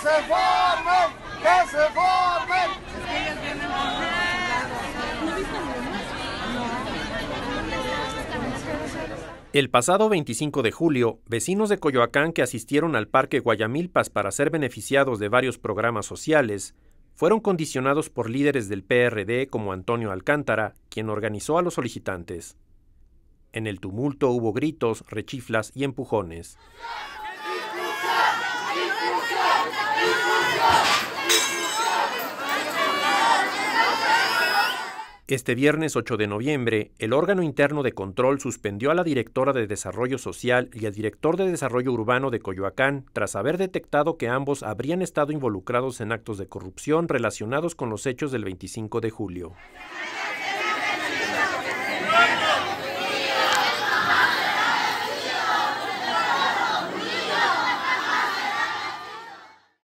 se formen, que se formen. el pasado 25 de julio, vecinos de Coyoacán que asistieron al Parque Guayamilpas para ser beneficiados de varios programas sociales, fueron condicionados por líderes del PRD como Antonio Alcántara, quien organizó a los solicitantes. En el tumulto hubo gritos, rechiflas y empujones. Este viernes 8 de noviembre, el órgano interno de control suspendió a la directora de Desarrollo Social y al director de Desarrollo Urbano de Coyoacán tras haber detectado que ambos habrían estado involucrados en actos de corrupción relacionados con los hechos del 25 de julio.